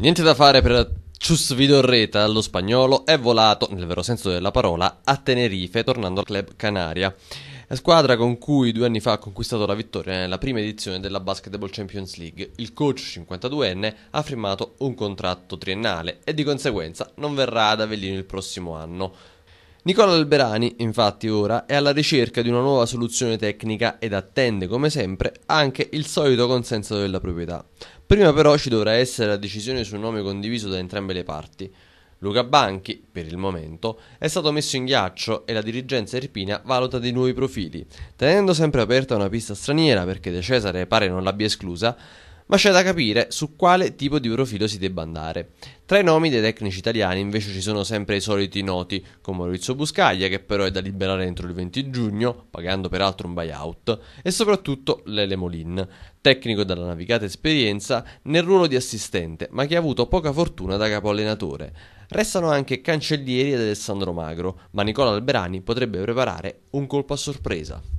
Niente da fare per Chus Vidorreta, lo spagnolo, è volato, nel vero senso della parola, a Tenerife, tornando al club Canaria. La squadra con cui due anni fa ha conquistato la vittoria nella prima edizione della Basketball Champions League, il coach 52enne ha firmato un contratto triennale e di conseguenza non verrà ad Avellino il prossimo anno. Nicola Alberani, infatti, ora è alla ricerca di una nuova soluzione tecnica ed attende, come sempre, anche il solito consenso della proprietà. Prima però ci dovrà essere la decisione su un nome condiviso da entrambe le parti. Luca Banchi, per il momento, è stato messo in ghiaccio e la dirigenza irpina valuta dei nuovi profili, tenendo sempre aperta una pista straniera perché De Cesare pare non l'abbia esclusa, ma c'è da capire su quale tipo di profilo si debba andare. Tra i nomi dei tecnici italiani invece ci sono sempre i soliti noti, come Maurizio Buscaglia che però è da liberare entro il 20 giugno, pagando peraltro un buyout, e soprattutto Lele Molin, tecnico dalla navigata esperienza nel ruolo di assistente, ma che ha avuto poca fortuna da capo allenatore. Restano anche Cancellieri ed Alessandro Magro, ma Nicola Alberani potrebbe preparare un colpo a sorpresa.